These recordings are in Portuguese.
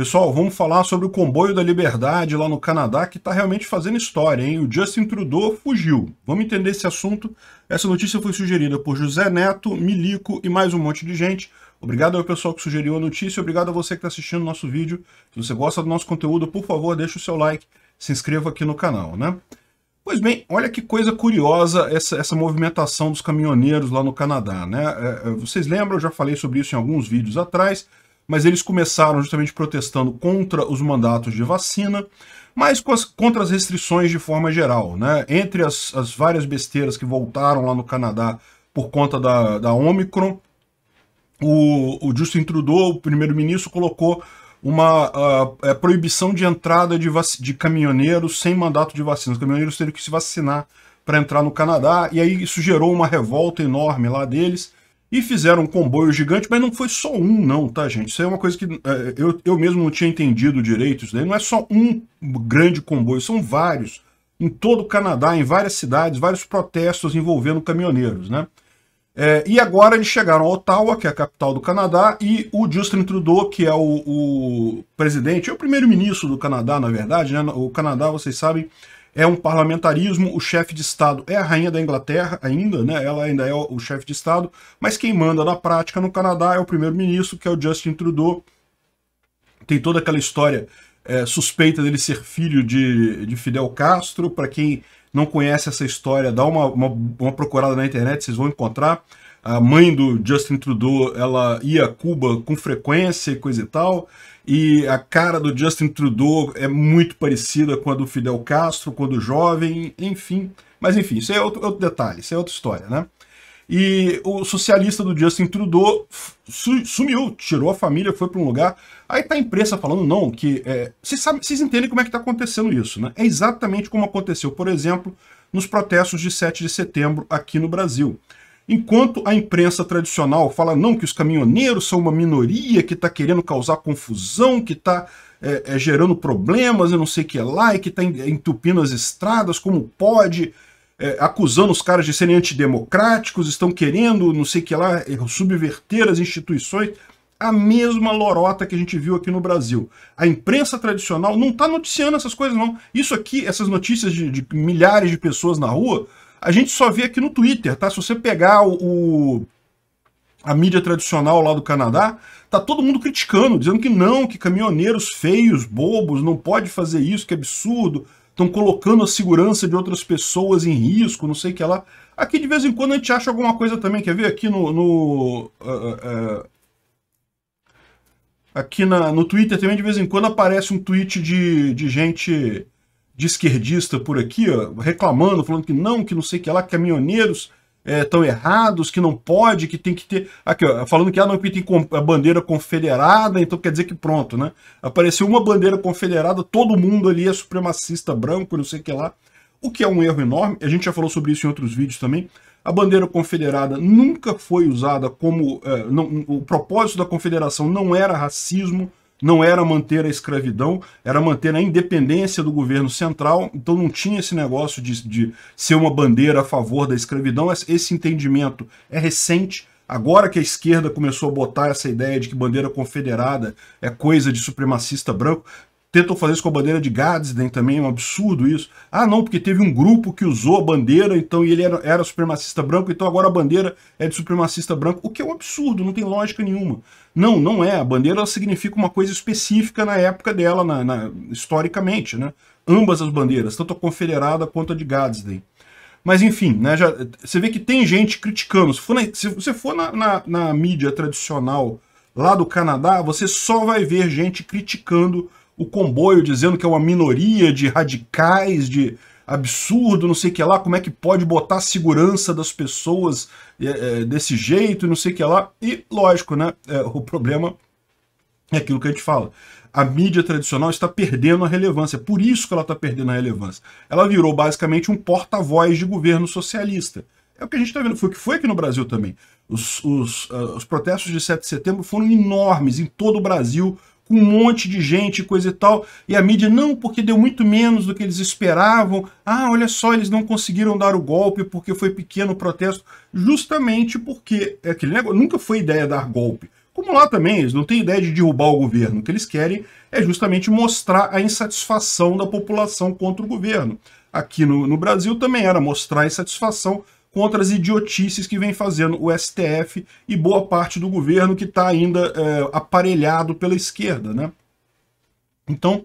Pessoal, vamos falar sobre o comboio da liberdade lá no Canadá, que está realmente fazendo história, hein? O Justin Trudeau fugiu. Vamos entender esse assunto. Essa notícia foi sugerida por José Neto, Milico e mais um monte de gente. Obrigado ao pessoal que sugeriu a notícia, obrigado a você que está assistindo o nosso vídeo. Se você gosta do nosso conteúdo, por favor, deixe o seu like, se inscreva aqui no canal, né? Pois bem, olha que coisa curiosa essa, essa movimentação dos caminhoneiros lá no Canadá, né? É, é, vocês lembram, eu já falei sobre isso em alguns vídeos atrás, mas eles começaram justamente protestando contra os mandatos de vacina, mas as, contra as restrições de forma geral. Né? Entre as, as, várias besteiras que voltaram lá no Canadá por conta da, da Omicron, o, o Justin Trudeau, o primeiro-ministro, colocou uma uh, proibição de entrada de, de caminhoneiros sem mandato de vacina. Os caminhoneiros teriam que se vacinar para entrar no Canadá, e aí isso gerou uma revolta enorme lá deles e fizeram um comboio gigante, mas não foi só um, não, tá, gente? Isso é uma coisa que é, eu, eu mesmo não tinha entendido direito. Isso daí não é só um grande comboio, são vários. Em todo o Canadá, em várias cidades, vários protestos envolvendo caminhoneiros, né? É, e agora eles chegaram a Ottawa, que é a capital do Canadá, e o Justin Trudeau, que é o, o presidente, é o primeiro-ministro do Canadá, na verdade, né? O Canadá, vocês sabem, é um parlamentarismo, o chefe de Estado é a rainha da Inglaterra ainda, né? Ela ainda é o chefe de Estado, mas quem manda na prática no Canadá é o primeiro-ministro, que é o Justin Trudeau. Tem toda aquela história é, suspeita dele ser filho de, de Fidel Castro. Para quem não conhece essa história, dá uma, uma, uma procurada na internet, vocês vão encontrar a mãe do Justin Trudeau ela ia a Cuba com frequência e coisa e tal, e a cara do Justin Trudeau é muito parecida com a do Fidel Castro, quando jovem, enfim. Mas enfim, isso é outro, outro detalhe, isso é outra história, né? E o socialista do Justin Trudeau sumiu, tirou a família, foi para um lugar. Aí tá a imprensa falando, não, que... É, vocês é... entendem como é que tá acontecendo isso, né? É exatamente como aconteceu, por exemplo, nos protestos de 7 de setembro aqui no Brasil. Enquanto a imprensa tradicional fala não que os caminhoneiros são uma minoria que está querendo causar confusão, que está é, é, gerando problemas e não sei o que lá, e que está entupindo as estradas como pode, é, acusando os caras de serem antidemocráticos, estão querendo não sei o que lá, é, subverter as instituições. A mesma lorota que a gente viu aqui no Brasil. A imprensa tradicional não está noticiando essas coisas, não. Isso aqui, essas notícias de, de milhares de pessoas na rua, a gente só vê aqui no Twitter, tá? Se você pegar o, o a mídia tradicional lá do Canadá, tá todo mundo criticando, dizendo que não, que caminhoneiros feios, bobos, não pode fazer isso, que absurdo, estão colocando a segurança de outras pessoas em risco, não sei o que lá. Aqui de vez em quando a gente acha alguma coisa também, quer ver aqui no... no uh, uh, aqui na, no Twitter também de vez em quando aparece um tweet de, de gente de esquerdista por aqui, ó, reclamando, falando que não, que não sei o que lá, que caminhoneiros estão é, errados, que não pode, que tem que ter. Aqui, ó, falando que ah, não que tem a bandeira confederada, então quer dizer que pronto, né? Apareceu uma bandeira confederada, todo mundo ali é supremacista branco, não sei o que lá. O que é um erro enorme, a gente já falou sobre isso em outros vídeos também. A bandeira confederada nunca foi usada como. É, não, o propósito da confederação não era racismo, não era manter a escravidão, era manter a independência do governo central, então não tinha esse negócio de, de ser uma bandeira a favor da escravidão, esse entendimento é recente, Agora que a esquerda começou a botar essa ideia de que bandeira confederada é coisa de supremacista branco, Tentam fazer isso com a bandeira de Gadsden também, é um absurdo isso. Ah, não, porque teve um grupo que usou a bandeira, então e ele era, era, supremacista branco, então agora a bandeira é de supremacista branco, o que é um absurdo, não tem lógica nenhuma. Não, não é. A bandeira significa uma coisa específica na época dela, na, na, historicamente, né? Ambas as bandeiras, tanto a confederada quanto a de Gadsden. Mas enfim, né, já, você vê que tem gente criticando. Se, for na, se você for na, na, na mídia tradicional lá do Canadá, você só vai ver gente criticando o comboio dizendo que é uma minoria de radicais, de absurdo, não sei o que lá, como é que pode botar a segurança das pessoas é, é, desse jeito, não sei o que lá. E, lógico, né, é, o problema é aquilo que a gente fala. A mídia tradicional está perdendo a relevância, é por isso que ela está perdendo a relevância. Ela virou basicamente um porta-voz de governo socialista. É o que a gente está vendo, foi o que foi aqui no Brasil também. Os, os, uh, os protestos de 7 de setembro foram enormes em todo o Brasil, com um monte de gente, coisa e tal. E a mídia, não, porque deu muito menos do que eles esperavam. Ah, olha só, eles não conseguiram dar o golpe porque foi pequeno o protesto. Justamente porque é aquele negócio, nunca foi ideia dar golpe. Como lá também, eles não têm ideia de derrubar o governo. O que eles querem é justamente mostrar a insatisfação da população contra o governo. Aqui no, no Brasil também era mostrar a insatisfação contra as idiotices que vem fazendo o STF e boa parte do governo que está ainda é, aparelhado pela esquerda, né? Então,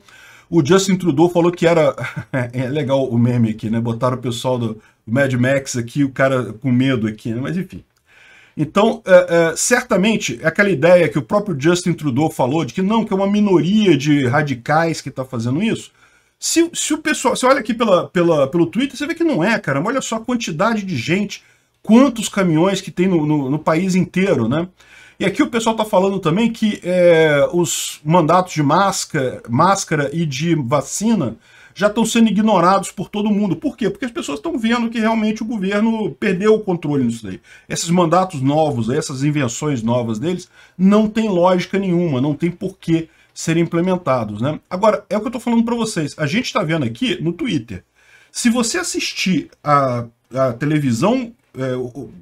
o Justin Trudeau falou que era... é legal o meme aqui, né? Botaram o pessoal do Mad Max aqui, o cara com medo aqui, né? mas enfim. Então, é, é, certamente, é aquela ideia que o próprio Justin Trudeau falou de que não, que é uma minoria de radicais que está fazendo isso, se, se o pessoal. Você olha aqui pela, pela, pelo Twitter, você vê que não é, cara. Mas olha só a quantidade de gente, quantos caminhões que tem no, no, no país inteiro, né? E aqui o pessoal está falando também que é, os mandatos de máscara, máscara e de vacina já estão sendo ignorados por todo mundo. Por quê? Porque as pessoas estão vendo que realmente o governo perdeu o controle nisso daí. Esses mandatos novos, essas invenções novas deles, não tem lógica nenhuma, não tem porquê serem implementados, né? Agora, é o que eu estou falando para vocês. A gente está vendo aqui no Twitter. Se você assistir a, a televisão, é,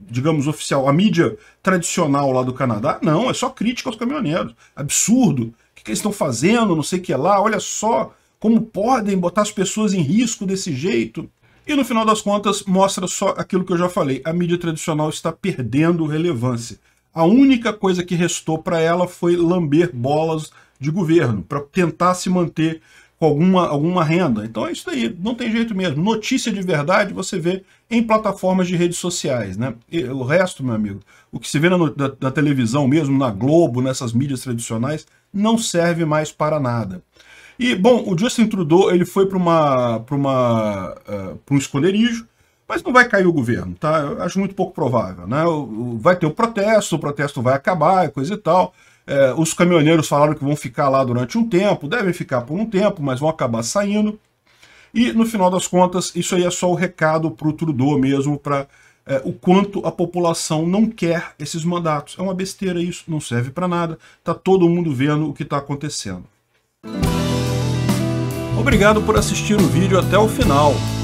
digamos, oficial, a mídia tradicional lá do Canadá, não, é só crítica aos caminhoneiros. Absurdo. O que, que eles estão fazendo, não sei o que lá. Olha só como podem botar as pessoas em risco desse jeito. E no final das contas, mostra só aquilo que eu já falei. A mídia tradicional está perdendo relevância. A única coisa que restou para ela foi lamber bolas de governo para tentar se manter com alguma, alguma renda. Então é isso aí, não tem jeito mesmo. Notícia de verdade você vê em plataformas de redes sociais, né? E, o resto, meu amigo, o que se vê na, na, na televisão mesmo, na Globo, nessas mídias tradicionais, não serve mais para nada. E, bom, o Justin Trudeau ele foi para uma, uma, uh, um esconderijo, mas não vai cair o governo, tá? Eu acho muito pouco provável, né? Vai ter o protesto, o protesto vai acabar, coisa e tal. É, os caminhoneiros falaram que vão ficar lá durante um tempo, devem ficar por um tempo, mas vão acabar saindo. E, no final das contas, isso aí é só o recado para o Trudeau mesmo, para é, o quanto a população não quer esses mandatos. É uma besteira isso, não serve para nada. Tá todo mundo vendo o que está acontecendo. Obrigado por assistir o vídeo até o final.